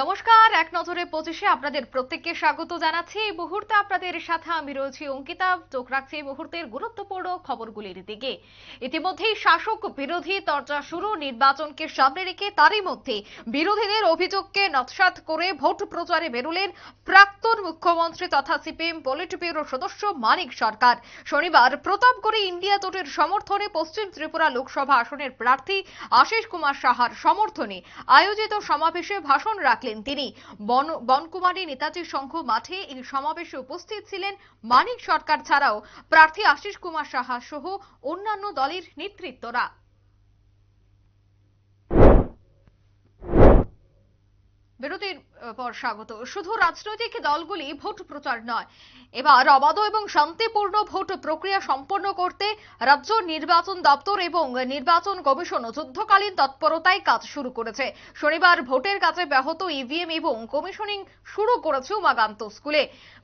নমস্কার এক নজরে পঁচিশে আপনাদের প্রত্যেককে স্বাগত জানাচ্ছি এই মুহূর্তে আপনাদের সাথে আমি রয়েছি অঙ্কিতা চোখ রাখছি এই মুহূর্তের গুরুত্বপূর্ণ খবরগুলির দিকে ইতিমধ্যেই শাসক বিরোধী তর্জা শুরু নির্বাচনকে সামনে রেখে তারই মধ্যে বিরোধীদের অভিযোগকে নৎসাত করে ভোট প্রচারে বেরোলেন প্রাক্তন মুখ্যমন্ত্রী তথা সিপিএম পলিট ব্যুরো সদস্য মানিক সরকার শনিবার প্রতাপগড়ে ইন্ডিয়া জোটের সমর্থনে পশ্চিম ত্রিপুরা লোকসভা আসনের প্রার্থী আশিস কুমার সাহার সমর্থনে আয়োজিত সমাবেশে ভাষণ রাখেন থাকলেন তিনি বনকুমারী নেতাজি সংঘ মাঠে এই সমাবেশে উপস্থিত ছিলেন মানিক সরকার ছাড়াও প্রার্থী আশিস কুমার সাহা সহ অন্যান্য দলের নেতৃত্বরা বিরতির পর স্বাগত শুধু রাজনৈতিক দলগুলি ভোট প্রচার নয় এবার অবাধ এবং শান্তিপূর্ণ ভোট প্রক্রিয়া সম্পন্ন করতে রাজ্য নির্বাচন দপ্তর এবং নির্বাচন কমিশন যুদ্ধকালীন তৎপরতায় কাজ শুরু করেছে শনিবার ভোটের কাজে ব্যাহত ইভিএম এবং কমিশনিং শুরু করেছে উমাকান্ত স্কুলে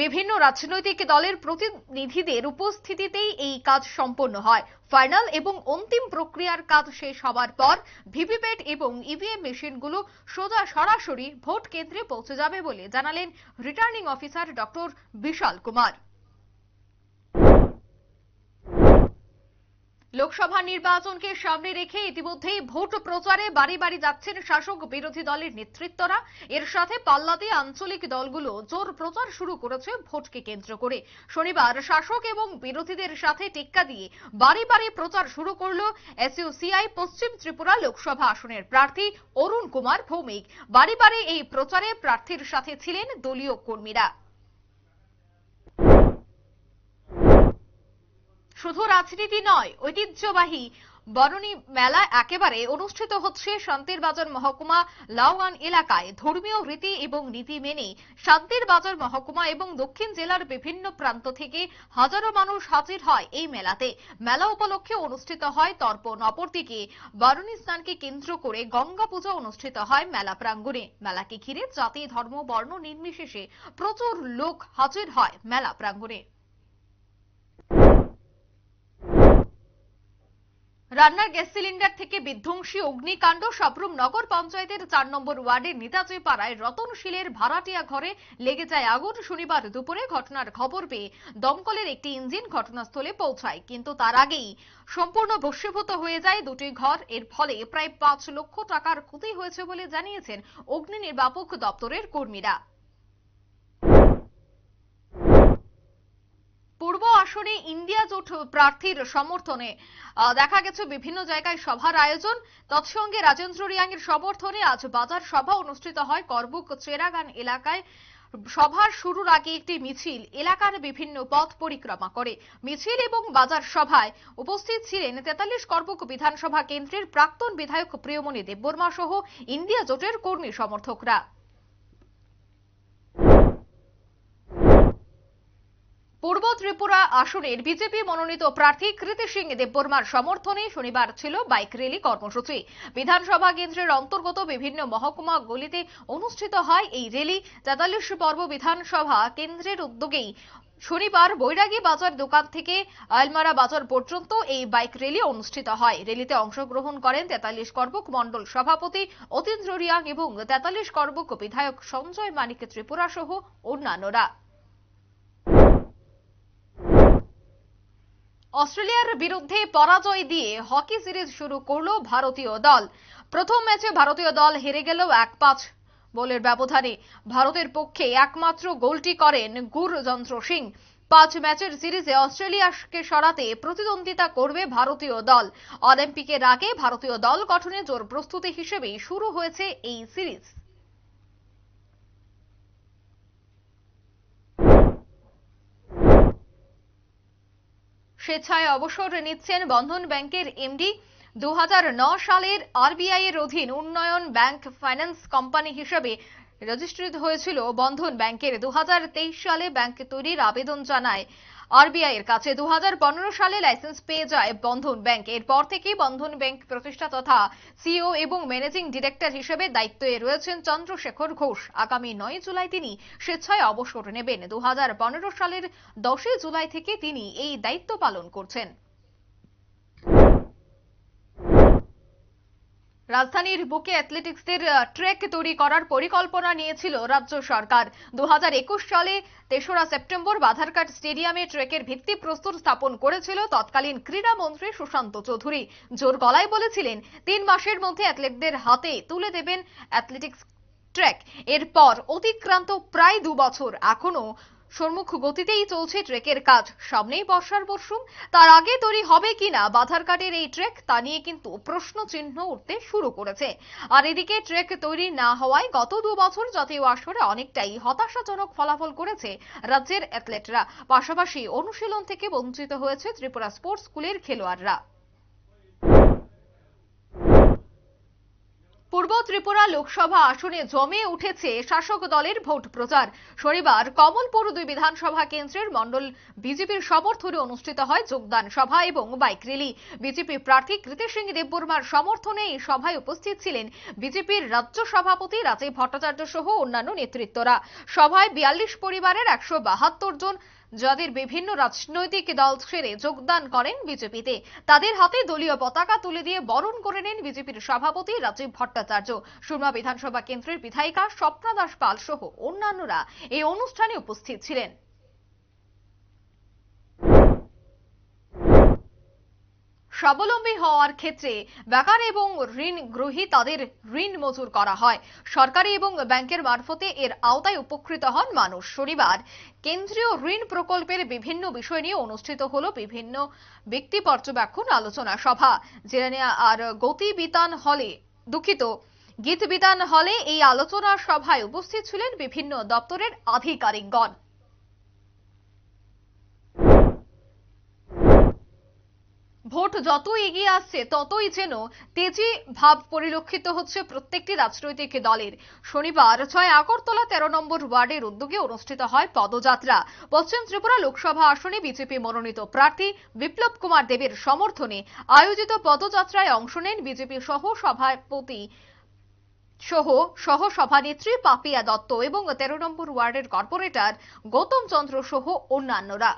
বিভিন্ন রাজনৈতিক দলের প্রতিনিধিদের উপস্থিতিতেই এই কাজ সম্পন্ন হয় ফাইনাল এবং অন্তিম প্রক্রিয়ার কাজ শেষ হওয়ার পর ভিভিপ্যাট এবং ইভিএম মেশিনগুলো সোজা সরাসরি ভোট কেন্দ্রে পৌঁছে যাবে বলে জানালেন returning officer doctor Bishal Kumar Lok Sabha নির্বাচনকে সামনে রেখে ইতিমধ্যেই ভোট প্রচারে বাড়ি বাড়ি যাচ্ছেন শাসক বিরোধী দলের নেতৃত্বরা এর সাথে পাল্লাতে আঞ্চলিক দলগুলো জোর প্রচার শুরু করেছে ভোটকে কেন্দ্র করে শনিবার শাসক এবং বিরোধীদের সাথে টেক্কা দিয়ে বাড়ি বাড়ি প্রচার শুরু করল এসইউসিআই পশ্চিম ত্রিপুরা লোকসভা আসনের প্রার্থী অরুণ কুমার ভৌমিক বাড়ি বাড়ি এই প্রচারে প্রার্থীর সাথে ছিলেন দলীয় কর্মীরা শুধু রাজনীতি নয় ঐতিহ্যবাহী বরণী মেলা একেবারে অনুষ্ঠিত হচ্ছে শান্তির বাজার মহকুমা লাওয়ান এলাকায় ধর্মীয় রীতি এবং নীতি মেনে শান্তির বাজার মহকুমা এবং দক্ষিণ জেলার বিভিন্ন প্রান্ত থেকে হাজারো মানুষ হাজির হয় এই মেলাতে মেলা উপলক্ষে অনুষ্ঠিত হয় তর্পণ অপরদিকে বরণী স্নানকে কেন্দ্র করে গঙ্গা পূজা অনুষ্ঠিত হয় মেলা প্রাঙ্গণে মেলাকে ঘিরে জাতি ধর্ম বর্ণ নির্বিশেষে প্রচুর লোক হাজির হয় মেলা প্রাঙ্গণে রান্নার গ্যাস সিলিন্ডার থেকে বিধ্বংসী অগ্নিকাণ্ড সবরুম নগর পঞ্চায়েতের চার নম্বর ওয়ার্ডের নেতাজি পাড়ায় রতনশীলের ভাড়াটিয়া ঘরে লেগে যায় আগুন শনিবার দুপুরে ঘটনার খবর পেয়ে দমকলের একটি ইঞ্জিন ঘটনাস্থলে পৌঁছায় কিন্তু তার আগেই সম্পূর্ণ ভস্মীভূত হয়ে যায় দুটি ঘর এর ফলে প্রায় পাঁচ লক্ষ টাকার ক্ষতি হয়েছে বলে জানিয়েছেন অগ্নি নির্বাপক দপ্তরের কর্মীরা পূর্ব আসনে ইন্ডিয়া জোট প্রার্থীর সমর্থনে দেখা গেছে বিভিন্ন জায়গায় সভার আয়োজন তৎসঙ্গে রাজেন্দ্র রিয়াংয়ের সমর্থনে আজ বাজার সভা অনুষ্ঠিত হয় করবুক চেরাগান এলাকায় সভার শুরুর আগে একটি মিছিল এলাকার বিভিন্ন পথ পরিক্রমা করে মিছিল এবং বাজার সভায় উপস্থিত ছিলেন তেতাল্লিশ করবুক বিধানসভা কেন্দ্রের প্রাক্তন বিধায়ক প্রিয়মণি দেববর্মা সহ ইন্ডিয়া জোটের কর্মী সমর্থকরা পূর্ব ত্রিপুরা আসনের বিজেপি মনোনীত প্রার্থী কৃতি সিং দেববর্মার সমর্থনে শনিবার ছিল বাইক রেলি কর্মসূচি বিধানসভা কেন্দ্রের অন্তর্গত বিভিন্ন মহকুমা গলিতে অনুষ্ঠিত হয় এই রেলি তেতাল্লিশ পর্ব বিধানসভা কেন্দ্রের উদ্যোগেই শনিবার বৈরাগী বাজার দোকান থেকে আলমারা বাজার পর্যন্ত এই বাইক রেলি অনুষ্ঠিত হয় রেলিতে অংশগ্রহণ করেন তেতাল্লিশ কর্বক মণ্ডল সভাপতি অতীন্দ্র রিয়াং এবং তেতাল্লিশ কর্বক বিধায়ক সঞ্জয় মানিক ত্রিপুরা সহ অন্যান্যরা অস্ট্রেলিয়ার বিরুদ্ধে পরাজয় দিয়ে হকি সিরিজ শুরু করল ভারতীয় দল প্রথম ম্যাচে ভারতীয় দল হেরে গেল এক পাঁচ বলের ব্যবধানে ভারতের পক্ষে একমাত্র গোলটি করেন গুরযন্ত্র সিং পাঁচ ম্যাচের সিরিজে অস্ট্রেলিয়াকে সরাতে প্রতিদ্বন্দ্বিতা করবে ভারতীয় দল অলিম্পিকের আগে ভারতীয় দল গঠনে জোর প্রস্তুতি হিসেবেই শুরু হয়েছে এই সিরিজ স্বেচ্ছায় অবসর নিচ্ছেন বন্ধন ব্যাংকের এমডি দু সালের আরবিআই এর অধীন উন্নয়ন ব্যাংক ফাইন্যান্স কোম্পানি হিসেবে রেজিস্ট্রিত হয়েছিল বন্ধন ব্যাংকের দু সালে ব্যাংক তৈরির আবেদন জানায় আরবিআই এর কাছে দু সালে লাইসেন্স পেয়ে যায় বন্ধন ব্যাংক এরপর থেকে বন্ধন ব্যাংক প্রতিষ্ঠা তথা সিও এবং ম্যানেজিং ডিরেক্টর হিসেবে দায়িত্বে রয়েছেন চন্দ্রশেখর ঘোষ আগামী নয় জুলাই তিনি স্বেচ্ছায় অবসর নেবেন দু সালের দশই জুলাই থেকে তিনি এই দায়িত্ব পালন করছেন রাজধানীর বুকে অ্যাথলেটিক্সদের ট্রেক তৈরি করার পরিকল্পনা নিয়েছিল রাজ্য সরকার দু সালে তেসরা সেপ্টেম্বর বাধারঘাট স্টেডিয়ামে ট্রেকের প্রস্তুত স্থাপন করেছিল তৎকালীন ক্রীড়া মন্ত্রী সুশান্ত চৌধুরী জোর গলায় বলেছিলেন তিন মাসের মধ্যে অ্যাথলেটদের হাতে তুলে দেবেন অ্যাথলেটিক্স ট্র্যাক এরপর অতিক্রান্ত প্রায় দু বছর এখনো সম্মুখ গতিতেই চলছে ট্রেকের কাজ সামনেই বর্ষার মরশুম তার আগে তৈরি হবে কিনা বাধার কাটের এই ট্রেক তা নিয়ে কিন্তু প্রশ্ন চিহ্ন উঠতে শুরু করেছে আর এদিকে ট্রেক তৈরি না হওয়ায় গত দু বছর জাতীয় আসরে অনেকটাই হতাশাজনক ফলাফল করেছে রাজ্যের অ্যাথলেটরা পাশাপাশি অনুশীলন থেকে বঞ্চিত হয়েছে ত্রিপুরা স্পোর্টস স্কুলের খেলোয়াড়রা পূর্ব ত্রিপুরা লোকসভা আসনে জমে উঠেছে শাসক দলের ভোট প্রচার শনিবার কমলপুর দুই বিধানসভা কেন্দ্রের মন্ডল বিজেপির সমর্থনে অনুষ্ঠিত হয় যোগদান সভা এবং বাইক র্যালি বিজেপি প্রার্থী কৃতি সিং দেববর্মার সমর্থনে এই সভায় উপস্থিত ছিলেন বিজেপির রাজ্য সভাপতি রাজীব ভট্টাচার্য সহ অন্যান্য নেতৃত্বরা সভায় বিয়াল্লিশ পরিবারের একশো জন যাদের বিভিন্ন রাজনৈতিক দল ছেড়ে যোগদান করেন বিজেপিতে তাদের হাতে দলীয় পতাকা তুলে দিয়ে বরণ করে নেন বিজেপির সভাপতি রাজীব ভট্টাচার্য সুরমা বিধানসভা কেন্দ্রের বিধায়িকা স্বপ্না দাস পাল সহ অন্যান্যরা এই অনুষ্ঠানে উপস্থিত ছিলেন স্বাবলম্বী হওয়ার ক্ষেত্রে বেকার এবং ঋণ গ্রহী তাদের ঋণ মজুর করা হয় সরকারি এবং ব্যাংকের মারফতে এর আওতায় উপকৃত হন মানুষ শনিবার কেন্দ্রীয় ঋণ প্রকল্পের বিভিন্ন বিষয় নিয়ে অনুষ্ঠিত হল বিভিন্ন ব্যক্তি পর্যবেক্ষণ আলোচনা সভা জেনে আর বিতান হলে দুঃখিত বিতান হলে এই আলোচনা সভায় উপস্থিত ছিলেন বিভিন্ন দপ্তরের আধিকারিকগণ ভোট যত এগিয়ে আসছে ততই যেন তেজি ভাব পরিলক্ষিত হচ্ছে প্রত্যেকটি রাজনৈতিক দলের শনিবার ছয় আগরতলা তেরো নম্বর ওয়ার্ডের উদ্যোগে অনুষ্ঠিত হয় পদযাত্রা পশ্চিম ত্রিপুরা লোকসভা আসনে বিজেপি মনোনীত প্রার্থী বিপ্লব কুমার দেবের সমর্থনে আয়োজিত পদযাত্রায় অংশ নেন বিজেপি সহ সভাপতি সহ সহ সভানেত্রী পাপিয়া দত্ত এবং তেরো নম্বর ওয়ার্ডের কর্পোরেটর গৌতম চন্দ্র সহ অন্যান্যরা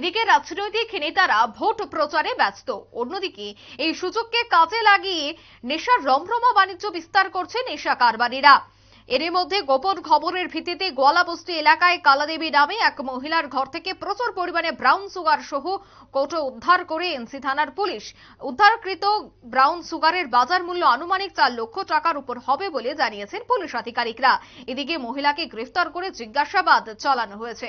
এদিকে রাজনৈতিক নেতারা ভোট প্রচারে ব্যস্ত অন্যদিকে এই সুযোগকে কাজে লাগিয়ে নেশার রমরমা বাণিজ্য বিস্তার করছে নেশা কারবারিরা এর মধ্যে গোপন খবরের ভিত্তিতে গোয়ালাবস্তি এলাকায় কালাদেবী নামে এক মহিলার ঘর থেকে প্রচুর পরিমাণে ব্রাউন সুগার সহ কোটো উদ্ধার করে এনসি থানার পুলিশ উদ্ধারকৃত ব্রাউন সুগারের বাজার মূল্য আনুমানিক চার লক্ষ টাকার উপর হবে বলে জানিয়েছেন পুলিশ আধিকারিকরা এদিকে মহিলাকে গ্রেফতার করে জিজ্ঞাসাবাদ চালানো হয়েছে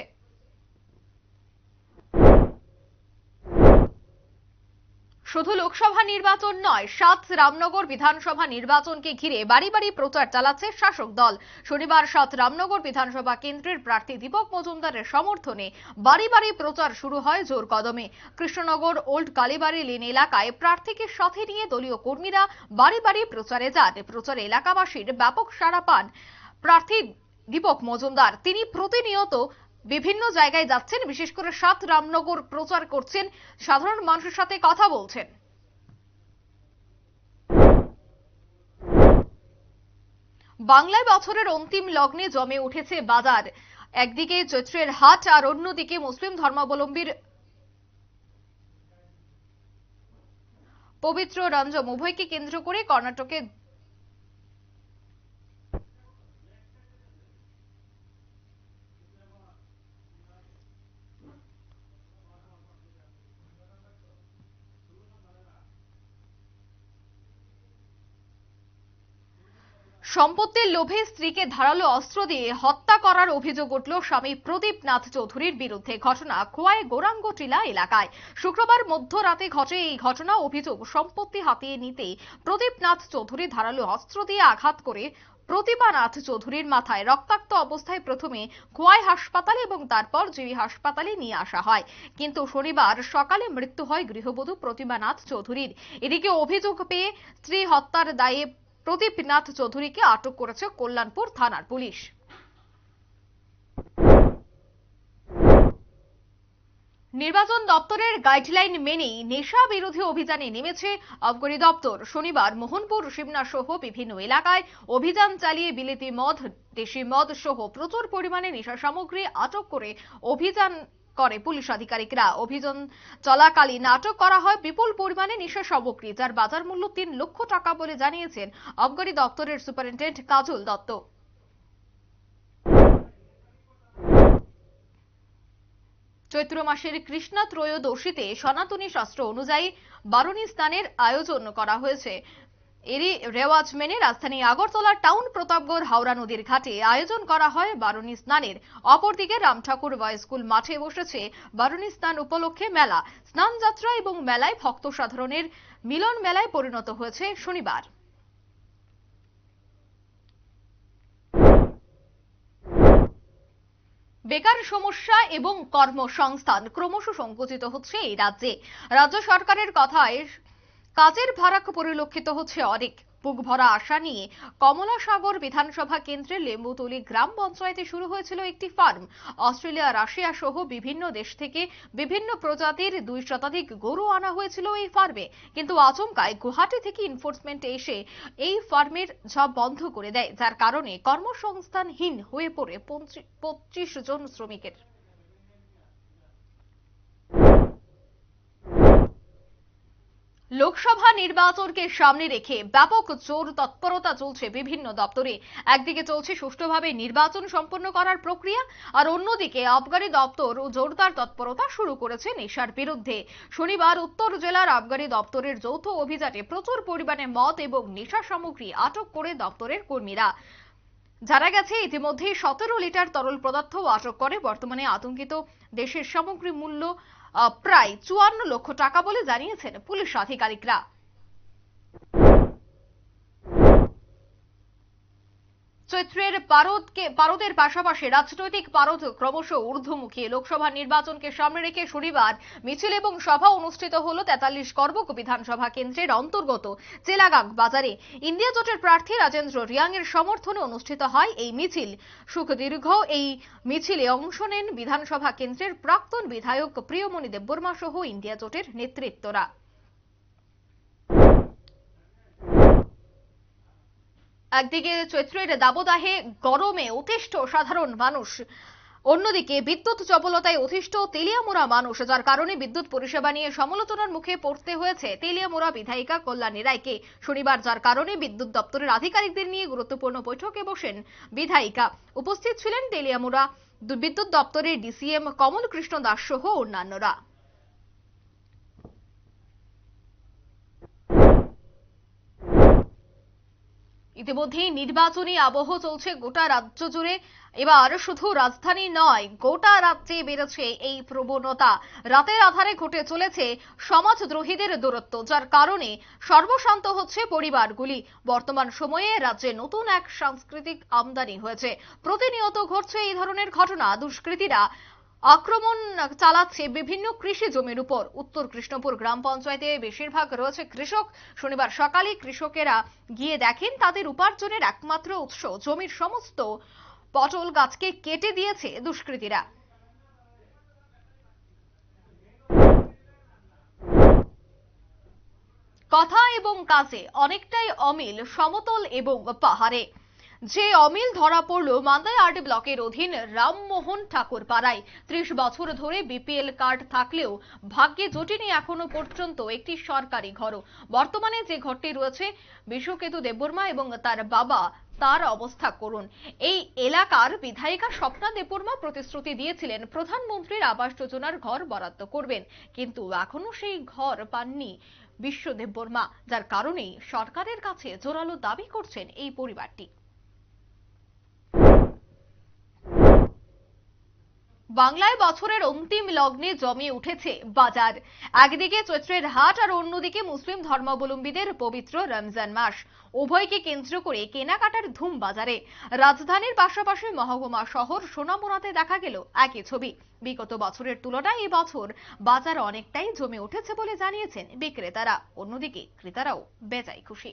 শুধু লোকসভা নির্বাচন নয় সাত রামনগর বিধানসভা নির্বাচনকে ঘিরে বাড়ি বাড়ি প্রচার চালাচ্ছে শাসক দল শনিবার সাত রামনগর বিধানসভা কেন্দ্রের প্রার্থী দীপক মজুমদারের সমর্থনে বাড়ি বাড়ি প্রচার শুরু হয় জোর কদমে কৃষ্ণনগর ওল্ড কালীবাড়ি লেন এলাকায় প্রার্থীকে সাথে নিয়ে দলীয় কর্মীরা বাড়ি বাড়ি প্রচারে যান প্রচারে এলাকাবাসীর ব্যাপক সাড়া পান প্রার্থী দীপক মজুমদার তিনি প্রতিনিয়ত বিভিন্ন জায়গায় যাচ্ছেন বিশেষ করে সাত রামনগর প্রচার করছেন সাধারণ মানুষের সাথে কথা বলছেন বাংলায় বছরের অন্তিম লগ্নে জমে উঠেছে বাজার একদিকে চৈত্রের হাট আর অন্যদিকে মুসলিম ধর্মাবলম্বীর পবিত্র রঞ্জম উভয়কে কেন্দ্র করে কর্ণাটকে সম্পত্তির লোভে স্ত্রীকে ধারালো অস্ত্র দিয়ে হত্যা করার অভিযোগ উঠল স্বামী প্রদীপ নাথ চৌধুরীর বিরুদ্ধে ঘটনা খোয়ায় গোরাঙ্গটিলা টিলা এলাকায় শুক্রবার মধ্যরাতে ঘটে এই ঘটনা অভিযোগ সম্পত্তি হাতিয়ে নিতে প্রদীপ নাথ চৌধুরী ধারালো অস্ত্র দিয়ে আঘাত করে নাথ চৌধুরীর মাথায় রক্তাক্ত অবস্থায় প্রথমে খোয়াই হাসপাতালে এবং তারপর জিবি হাসপাতালে নিয়ে আসা হয় কিন্তু শনিবার সকালে মৃত্যু হয় গৃহবধূ নাথ চৌধুরীর এদিকে অভিযোগ পেয়ে স্ত্রী হত্যার দায়ে প্রদীপ নাথ চৌধুরীকে আটক করেছে কল্যাণপুর থানার পুলিশ নির্বাচন দপ্তরের গাইডলাইন মেনেই নেশা বিরোধী অভিযানে নেমেছে অবগরি দপ্তর শনিবার মোহনপুর সিমনা সহ বিভিন্ন এলাকায় অভিযান চালিয়ে বিলেতি মদ দেশি মদ সহ প্রচুর পরিমাণে নেশা সামগ্রী আটক করে অভিযান করে পুলিশ আধিকারিকরা অভিযান চলাকালীন আটক করা হয় বিপুল পরিমাণে নিশা সামগ্রী যার বাজার মূল্য তিন লক্ষ টাকা বলে জানিয়েছেন আবগারি দপ্তরের সুপারিনটেন্ডেন্ট কাজল দত্ত চৈত্র মাসের কৃষ্ণা ত্রয়োদশীতে সনাতনী শাস্ত্র অনুযায়ী বারণী স্থানের আয়োজন করা হয়েছে এরই রেওয়াজ মেনে রাজধানী আগরতলা টাউন প্রতাপগড় হাওড়া নদীর ঘাটে আয়োজন করা হয় বারুণী স্নানের অপরদিকে রামঠাকুর বয় স্কুল মাঠে বসেছে বারুণী স্নান উপলক্ষে মেলা স্নান যাত্রা এবং মেলায় ভক্ত সাধারণের মিলন মেলায় পরিণত হয়েছে শনিবার বেকার সমস্যা এবং কর্মসংস্থান ক্রমশ সংকুচিত হচ্ছে এই রাজ্যে রাজ্য সরকারের কথায় কাজের ভারাক পরিলক্ষিত হচ্ছে অনেক বুক ভরা আশা নিয়ে কমলাসাগর বিধানসভা কেন্দ্রে লেম্বুতলি গ্রাম পঞ্চায়েতে শুরু হয়েছিল একটি ফার্ম অস্ট্রেলিয়া রাশিয়া সহ বিভিন্ন দেশ থেকে বিভিন্ন প্রজাতির দুই শতাধিক গরু আনা হয়েছিল এই ফার্মে কিন্তু আচমকায় গুয়াহাটি থেকে ইনফোর্সমেন্ট এসে এই ফার্মের ঝপ বন্ধ করে দেয় যার কারণে কর্মসংস্থানহীন হয়ে পড়ে পঁচিশ জন শ্রমিকের লোকসভা নির্বাচনকে সামনে রেখে ব্যাপক জোর তৎপরতা চলছে বিভিন্ন দপ্তরে একদিকে চলছে সুষ্ঠুভাবে নির্বাচন সম্পন্ন করার প্রক্রিয়া আর অন্যদিকে আবগারি দপ্তর জোরদার তৎপরতা শুরু করেছে নেশার বিরুদ্ধে শনিবার উত্তর জেলার আবগারি দপ্তরের যৌথ অভিযানে প্রচুর পরিমাণে মদ এবং নেশা সামগ্রী আটক করে দপ্তরের কর্মীরা জানা গেছে ইতিমধ্যে সতেরো লিটার তরল পদার্থ আটক করে বর্তমানে আতঙ্কিত দেশের সামগ্রী মূল্য প্রায় চুয়ান্ন লক্ষ টাকা বলে জানিয়েছেন পুলিশ আধিকারিকরা চৈত্রের পারদকে পারদের পাশাপাশি রাজনৈতিক পারদ ক্রমশ ঊর্ধ্বমুখী লোকসভা নির্বাচনকে সামনে রেখে শনিবার মিছিল এবং সভা অনুষ্ঠিত হল তেতাল্লিশ করবক বিধানসভা কেন্দ্রের অন্তর্গত চেলাগাং বাজারে ইন্ডিয়া জোটের প্রার্থী রাজেন্দ্র রিয়াং এর সমর্থনে অনুষ্ঠিত হয় এই মিছিল সুখদীর্ঘ এই মিছিলে অংশ নেন বিধানসভা কেন্দ্রের প্রাক্তন বিধায়ক প্রিয়মণি দেববর্মা সহ ইন্ডিয়া জোটের নেতৃত্বরা একদিকে চৈত্রের দাবদাহে গরমে অতিষ্ঠ সাধারণ মানুষ অন্যদিকে বিদ্যুৎ চপলতায় অতিষ্ঠ তেলিয়ামোড়া মানুষ যার কারণে বিদ্যুৎ পরিষেবা নিয়ে সমালোচনার মুখে পড়তে হয়েছে তেলিয়ামোড়া বিধায়িকা কল্যাণী রায়কে শনিবার যার কারণে বিদ্যুৎ দপ্তরের আধিকারিকদের নিয়ে গুরুত্বপূর্ণ বৈঠকে বসেন বিধায়িকা উপস্থিত ছিলেন তেলিয়ামোড়া বিদ্যুৎ দপ্তরের ডিসিএম কমল কৃষ্ণ দাস সহ অন্যান্যরা ইতিমধ্যেই নির্বাচনী আবহ চলছে গোটা রাজ্য জুড়ে এবার শুধু রাজধানী নয় গোটা রাজ্যে বেড়েছে এই প্রবণতা রাতের আধারে ঘটে চলেছে সমাজদ্রোহীদের দূরত্ব যার কারণে সর্বশান্ত হচ্ছে পরিবারগুলি বর্তমান সময়ে রাজ্যে নতুন এক সাংস্কৃতিক আমদানি হয়েছে প্রতিনিয়ত ঘটছে এই ধরনের ঘটনা দুষ্কৃতীরা আক্রমণ চালাচ্ছে বিভিন্ন কৃষি জমির উপর উত্তর কৃষ্ণপুর গ্রাম পঞ্চায়েতে বেশিরভাগ রয়েছে কৃষক শনিবার সকালে কৃষকেরা গিয়ে দেখেন তাদের উপার্জনের একমাত্র উৎস জমির সমস্ত পটল গাছকে কেটে দিয়েছে দুষ্কৃতীরা কথা এবং কাজে অনেকটাই অমিল সমতল এবং পাহাড়ে যে অমিল ধরা পড়ল মান্দাই আর্ট ব্লকের অধীন রামমোহন ঠাকুর পাড়ায় ত্রিশ বছর ধরে বিপিএল কার্ড থাকলেও ভাগ্যে জটিনি এখনো পর্যন্ত একটি সরকারি ঘরও বর্তমানে যে ঘরটি রয়েছে বিশ্বকেতু দেববর্মা এবং তার বাবা তার অবস্থা করুন এই এলাকার বিধায়িকা স্বপ্না দেববর্মা প্রতিশ্রুতি দিয়েছিলেন প্রধানমন্ত্রীর আবাস যোজনার ঘর বরাদ্দ করবেন কিন্তু এখনো সেই ঘর পাননি বিশ্ব দেববর্মা যার কারণেই সরকারের কাছে জোরালো দাবি করছেন এই পরিবারটি বাংলায় বছরের অন্তিম লগ্নে জমিয়ে উঠেছে বাজার একদিকে চৈত্রের হাট আর অন্যদিকে মুসলিম ধর্মাবলম্বীদের পবিত্র রমজান মাস উভয়কে কেন্দ্র করে কেনাকাটার ধুম বাজারে রাজধানীর পাশাপাশি মহকুমা শহর সোনামোনাতে দেখা গেল একই ছবি বিগত বছরের তুলনায় বছর বাজার অনেকটাই জমে উঠেছে বলে জানিয়েছেন বিক্রেতারা অন্যদিকে ক্রেতারাও বেজায় খুশি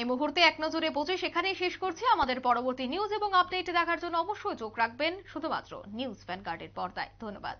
এই মুহূর্তে এক নজরে পৌঁছে সেখানে শেষ করছি আমাদের পরবর্তী নিউজ এবং আপডেট দেখার জন্য অবশ্যই চোখ রাখবেন শুধুমাত্র নিউজ ভ্যানগার্ডের পর্দায় ধন্যবাদ